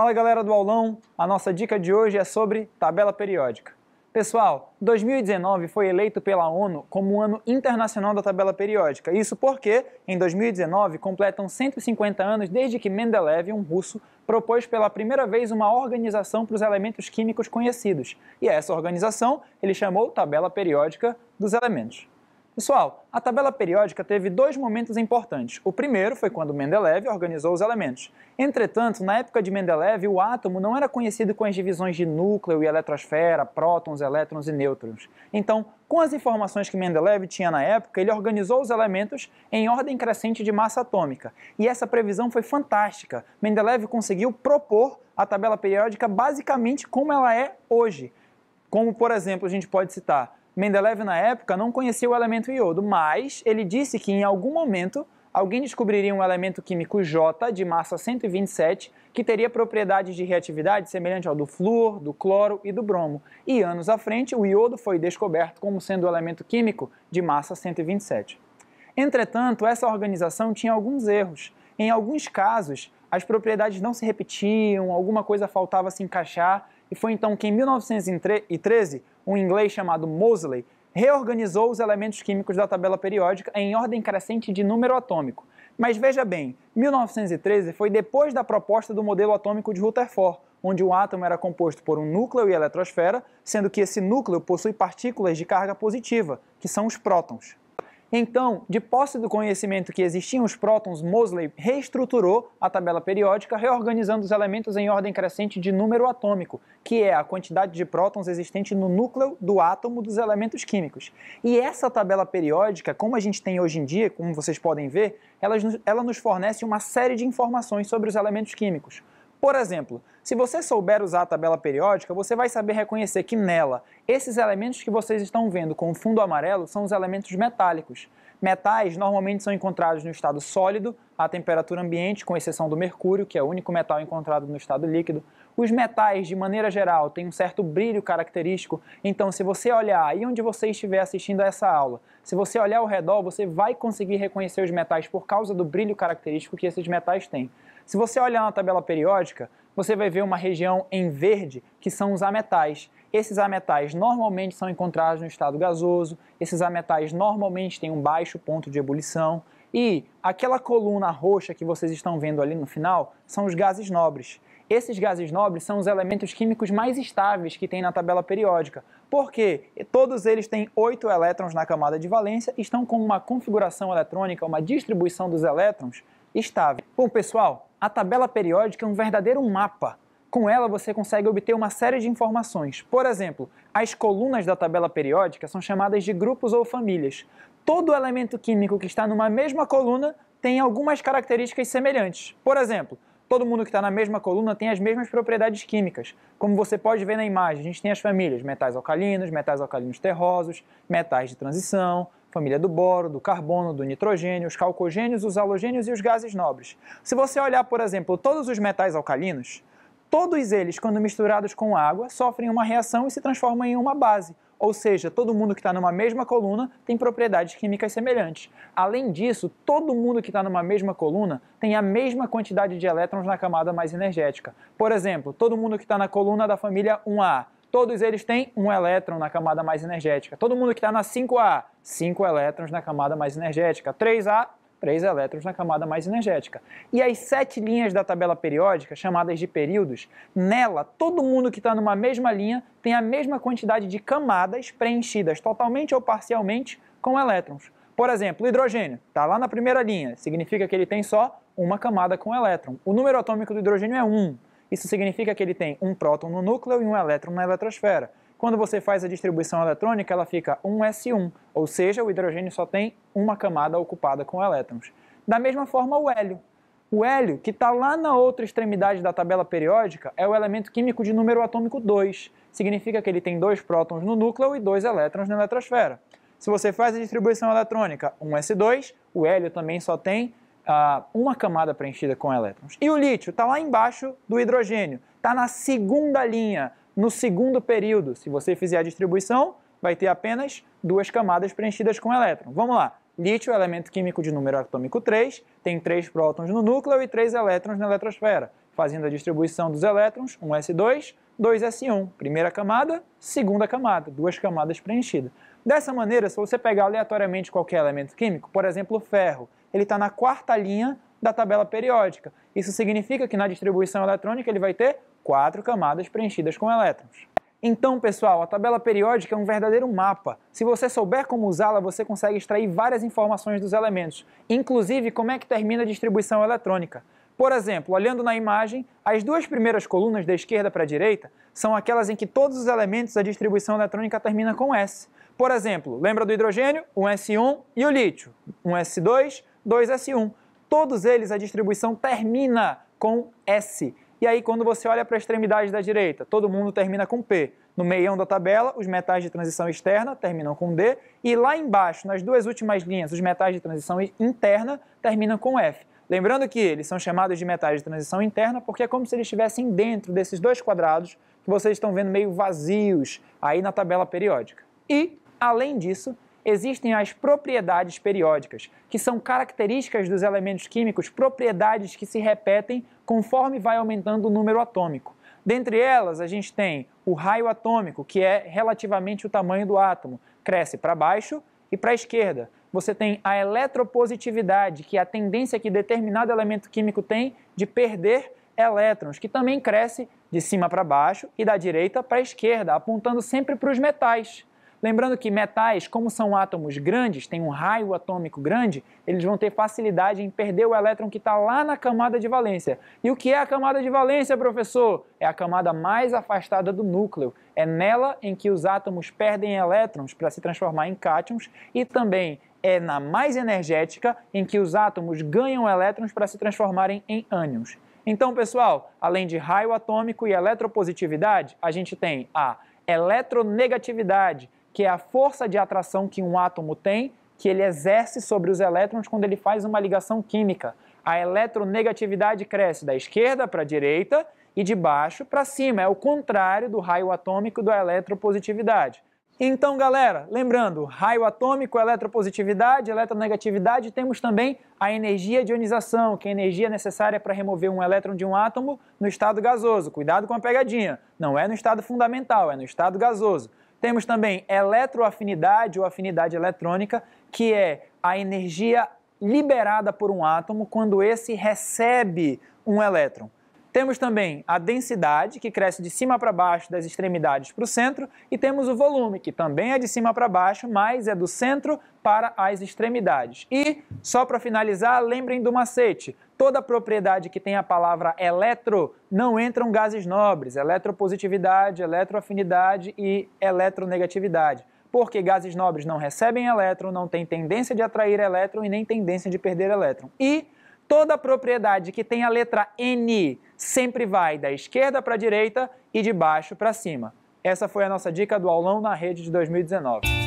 Fala galera do aulão, a nossa dica de hoje é sobre tabela periódica. Pessoal, 2019 foi eleito pela ONU como o ano internacional da tabela periódica. Isso porque, em 2019, completam 150 anos desde que Mendeleev, um russo, propôs pela primeira vez uma organização para os elementos químicos conhecidos. E essa organização ele chamou tabela periódica dos elementos. Pessoal, a tabela periódica teve dois momentos importantes. O primeiro foi quando Mendeleev organizou os elementos. Entretanto, na época de Mendeleev, o átomo não era conhecido com as divisões de núcleo e eletrosfera, prótons, elétrons e nêutrons. Então, com as informações que Mendeleev tinha na época, ele organizou os elementos em ordem crescente de massa atômica. E essa previsão foi fantástica. Mendeleev conseguiu propor a tabela periódica basicamente como ela é hoje. Como, por exemplo, a gente pode citar Mendeleev, na época, não conhecia o elemento iodo, mas ele disse que em algum momento alguém descobriria um elemento químico J de massa 127 que teria propriedades de reatividade semelhante ao do flúor, do cloro e do bromo. E anos à frente, o iodo foi descoberto como sendo o elemento químico de massa 127. Entretanto, essa organização tinha alguns erros. Em alguns casos, as propriedades não se repetiam, alguma coisa faltava se encaixar, e foi então que em 1913 um inglês chamado Moseley reorganizou os elementos químicos da tabela periódica em ordem crescente de número atômico. Mas veja bem, 1913 foi depois da proposta do modelo atômico de Rutherford, onde o átomo era composto por um núcleo e eletrosfera, sendo que esse núcleo possui partículas de carga positiva, que são os prótons. Então, de posse do conhecimento que existiam os prótons, Mosley reestruturou a tabela periódica, reorganizando os elementos em ordem crescente de número atômico, que é a quantidade de prótons existente no núcleo do átomo dos elementos químicos. E essa tabela periódica, como a gente tem hoje em dia, como vocês podem ver, ela, nos fornece uma série de informações sobre os elementos químicos. Por exemplo, se você souber usar a tabela periódica, você vai saber reconhecer que nela, esses elementos que vocês estão vendo com o fundo amarelo são os elementos metálicos. Metais normalmente são encontrados no estado sólido, à temperatura ambiente, com exceção do mercúrio, que é o único metal encontrado no estado líquido. Os metais, de maneira geral, têm um certo brilho característico, então se você olhar aí onde você estiver assistindo a essa aula, se você olhar ao redor, você vai conseguir reconhecer os metais por causa do brilho característico que esses metais têm. Se você olhar na tabela periódica, você vai ver uma região em verde que são os ametais. Esses ametais normalmente são encontrados no estado gasoso, esses ametais normalmente têm um baixo ponto de ebulição e aquela coluna roxa que vocês estão vendo ali no final são os gases nobres. Esses gases nobres são os elementos químicos mais estáveis que tem na tabela periódica, porque todos eles têm oito elétrons na camada de valência e estão com uma configuração eletrônica, uma distribuição dos elétrons estável. Bom, pessoal, a tabela periódica é um verdadeiro mapa. Com ela você consegue obter uma série de informações. Por exemplo, as colunas da tabela periódica são chamadas de grupos ou famílias. Todo elemento químico que está numa mesma coluna tem algumas características semelhantes. Por exemplo, todo mundo que está na mesma coluna tem as mesmas propriedades químicas. Como você pode ver na imagem, a gente tem as famílias metais alcalinos, metais alcalinos terrosos, metais de transição, família do boro, do carbono, do nitrogênio, os calcogênios, os halogênios e os gases nobres. Se você olhar, por exemplo, todos os metais alcalinos, todos eles, quando misturados com água, sofrem uma reação e se transformam em uma base. Ou seja, todo mundo que está numa mesma coluna tem propriedades químicas semelhantes. Além disso, todo mundo que está numa mesma coluna tem a mesma quantidade de elétrons na camada mais energética. Por exemplo, todo mundo que está na coluna da família 1A todos eles têm um elétron na camada mais energética. Todo mundo que está na 5A, 5 elétrons na camada mais energética. 3A, 3 elétrons na camada mais energética. E as sete linhas da tabela periódica, chamadas de períodos, nela todo mundo que está numa mesma linha tem a mesma quantidade de camadas preenchidas totalmente ou parcialmente com elétrons. Por exemplo, o hidrogênio está lá na primeira linha, significa que ele tem só uma camada com elétron. O número atômico do hidrogênio é 1. Isso significa que ele tem um próton no núcleo e um elétron na eletrosfera. Quando você faz a distribuição eletrônica, ela fica 1s1, ou seja, o hidrogênio só tem uma camada ocupada com elétrons. Da mesma forma, o hélio. O hélio, que está lá na outra extremidade da tabela periódica, é o elemento químico de número atômico 2. Significa que ele tem dois prótons no núcleo e dois elétrons na eletrosfera. Se você faz a distribuição eletrônica 1s2, o hélio também só tem uma camada preenchida com elétrons. E o lítio está lá embaixo do hidrogênio, está na segunda linha, no segundo período. Se você fizer a distribuição, vai ter apenas duas camadas preenchidas com elétrons Vamos lá. Lítio é elemento químico de número atômico 3, tem 3 prótons no núcleo e 3 elétrons na eletrosfera. Fazendo a distribuição dos elétrons, 1s2, 2s1. Primeira camada, segunda camada, duas camadas preenchidas. Dessa maneira, se você pegar aleatoriamente qualquer elemento químico, por exemplo, ferro, ele está na quarta linha da tabela periódica. Isso significa que na distribuição eletrônica ele vai ter quatro camadas preenchidas com elétrons. Então, pessoal, a tabela periódica é um verdadeiro mapa. Se você souber como usá-la, você consegue extrair várias informações dos elementos, inclusive como é que termina a distribuição eletrônica. Por exemplo, olhando na imagem, as duas primeiras colunas da esquerda para a direita são aquelas em que todos os elementos da distribuição eletrônica termina com S. Por exemplo, lembra do hidrogênio? Um S1 e o lítio, um S2 2S1. Todos eles a distribuição termina com S. E aí, quando você olha para a extremidade da direita, todo mundo termina com P. No meião da tabela, os metais de transição externa terminam com D. E lá embaixo, nas duas últimas linhas, os metais de transição interna terminam com F. Lembrando que eles são chamados de metais de transição interna porque é como se eles estivessem dentro desses dois quadrados que vocês estão vendo meio vazios aí na tabela periódica. E, além disso, existem as propriedades periódicas, que são características dos elementos químicos, propriedades que se repetem conforme vai aumentando o número atômico. Dentre elas, a gente tem o raio atômico, que é relativamente o tamanho do átomo, cresce para baixo e para a esquerda. Você tem a eletropositividade, que é a tendência que determinado elemento químico tem de perder elétrons, que também cresce de cima para baixo e da direita para a esquerda, apontando sempre para os metais. Lembrando que metais, como são átomos grandes, têm um raio atômico grande, eles vão ter facilidade em perder o elétron que está lá na camada de valência. E o que é a camada de valência, professor? É a camada mais afastada do núcleo. É nela em que os átomos perdem elétrons para se transformar em cátions e também é na mais energética em que os átomos ganham elétrons para se transformarem em ânions. Então, pessoal, além de raio atômico e eletropositividade, a gente tem a eletronegatividade, que é a força de atração que um átomo tem, que ele exerce sobre os elétrons quando ele faz uma ligação química. A eletronegatividade cresce da esquerda para a direita e de baixo para cima. É o contrário do raio atômico da eletropositividade. Então, galera, lembrando, raio atômico, eletropositividade, eletronegatividade, temos também a energia de ionização, que é a energia necessária para remover um elétron de um átomo no estado gasoso. Cuidado com a pegadinha, não é no estado fundamental, é no estado gasoso. Temos também eletroafinidade ou afinidade eletrônica, que é a energia liberada por um átomo quando esse recebe um elétron. Temos também a densidade, que cresce de cima para baixo das extremidades para o centro, e temos o volume, que também é de cima para baixo, mas é do centro para as extremidades. E, só para finalizar, lembrem do macete. Toda propriedade que tem a palavra eletro não entram gases nobres, eletropositividade, eletroafinidade e eletronegatividade porque gases nobres não recebem elétron, não têm tendência de atrair elétron e nem tendência de perder elétron. E Toda propriedade que tem a letra N sempre vai da esquerda para a direita e de baixo para cima. Essa foi a nossa dica do aulão na rede de 2019.